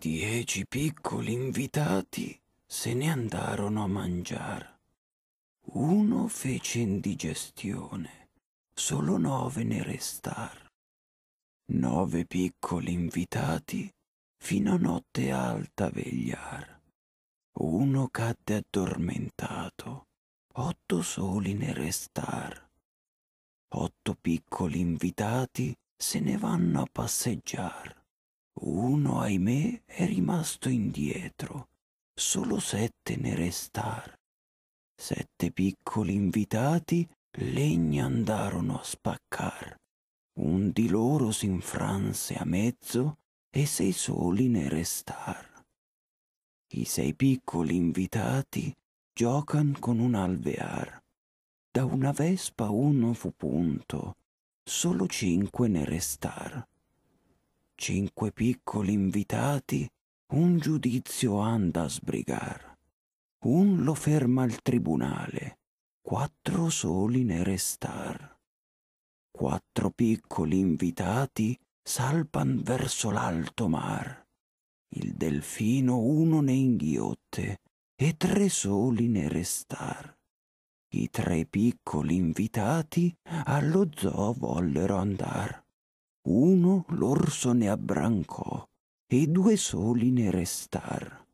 Dieci piccoli invitati se ne andarono a mangiar. Uno fece indigestione, solo nove ne restar. Nove piccoli invitati fino a notte alta vegliar. Uno cadde addormentato, otto soli ne restar. Otto piccoli invitati se ne vanno a passeggiar uno, ahimè, è rimasto indietro. Solo sette ne restar. Sette piccoli invitati legna andarono a spaccar. Un di loro s'infranse a mezzo e sei soli ne restar. I sei piccoli invitati giocan con un alvear. Da una vespa uno fu punto, solo cinque ne restar cinque piccoli invitati, un giudizio anda a sbrigar. Un lo ferma al tribunale, quattro soli ne restar. Quattro piccoli invitati salpan verso l'alto mar. Il delfino uno ne inghiotte e tre soli ne restar. I tre piccoli invitati allo zoo vollero andar uno l'orso ne abbrancò e due soli ne restar.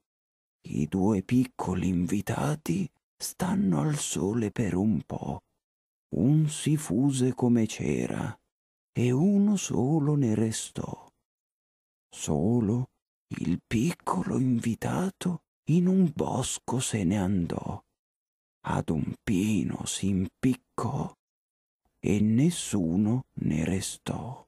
I due piccoli invitati stanno al sole per un po'. Un si fuse come c'era e uno solo ne restò. Solo il piccolo invitato in un bosco se ne andò. Ad un pino si impiccò e nessuno ne restò.